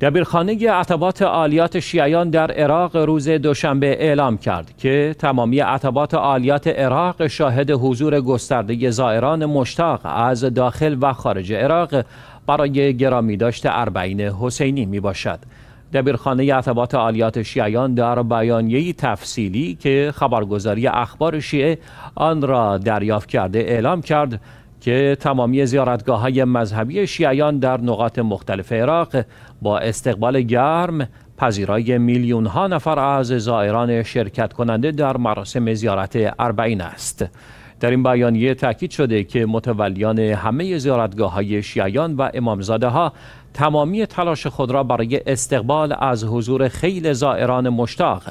دبیرخانه عتبات عالیات شیعیان در عراق روز دوشنبه اعلام کرد که تمامی عتبات عالیات عراق شاهد حضور گسترده زائران مشتاق از داخل و خارج عراق برای گرامی داشت اربعین حسینی می باشد. دبیرخانه عتبات عالیات شیعیان در بیانیه تفصیلی که خبرگزاری اخبار شیعه آن را دریافت کرده اعلام کرد که تمامی زیارتگاه های مذهبی شیعیان در نقاط مختلف عراق با استقبال گرم پذیرای میلیون ها نفر از زائران شرکت کننده در مراسم زیارت اربعین است. در این بیانیه تاکید شده که متولیان همه زیارتگاه های شیعیان و امامزاده ها تمامی تلاش خود را برای استقبال از حضور خیل زائران مشتاق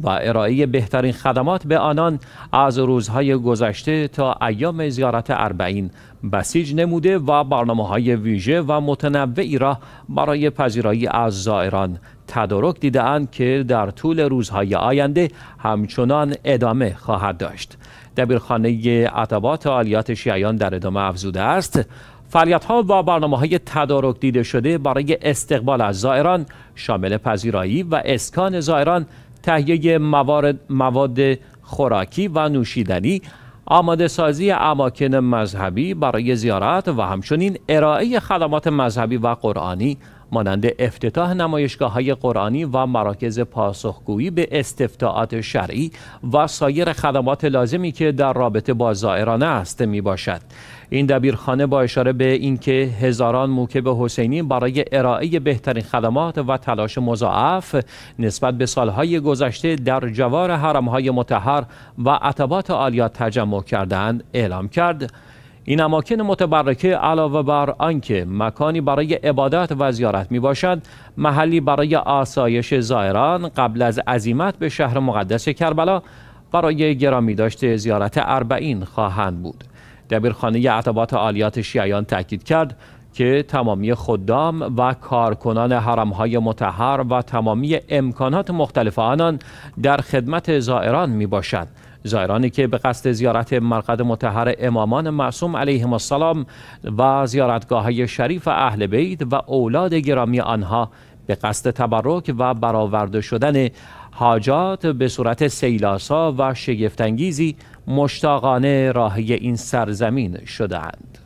و ارائه بهترین خدمات به آنان از روزهای گذشته تا ایام زیارت اربعین بسیج نموده و برنامه های ویژه و متنوعی را برای پذیرایی از زائران تدارک دیدهاند که در طول روزهای آینده همچنان ادامه خواهد داشت دبیرخانه عتبات عالیات شیعیان در ادامه افزوده است فعالیت ها و برنامه های تدارک دیده شده برای استقبال از زائران شامل پذیرایی و اسکان زائران تهیه موارد مواد خوراکی و نوشیدنی آماده سازی اماکن مذهبی برای زیارت و همچنین ارائه خدمات مذهبی و قرآنی مانند افتتاح نمایشگاه های قرآنی و مراکز پاسخگویی به استفتاعات شرعی و سایر خدمات لازمی که در رابطه با زائران است می باشد. این دبیرخانه با اشاره به اینکه هزاران موکب حسینی برای ارائه بهترین خدمات و تلاش مضاعف نسبت به سالهای گذشته در جوار حرمهای متحر و عتبات عالیات تجمع کردن اعلام کرد این اماکن متبرکه علاوه بر آنکه مکانی برای عبادت و زیارت می باشد محلی برای آسایش زائران قبل از عزیمت به شهر مقدس کربلا برای گرامی داشته زیارت اربعین خواهند بود دبیرخانه عتبات عالیات شیعیان تاکید کرد که تمامی خدام و کارکنان حرمهای متحر و تمامی امکانات مختلف آنان در خدمت زائران می باشند. زائرانی که به قصد زیارت مرقد متحر امامان معصوم علیهم السلام و زیارتگاه شریف اهل بید و اولاد گرامی آنها به قصد تبرک و برآورده شدن حاجات به صورت سیلاسا و شگفتانگیزی مشتاقانه راهی این سرزمین شدهاند.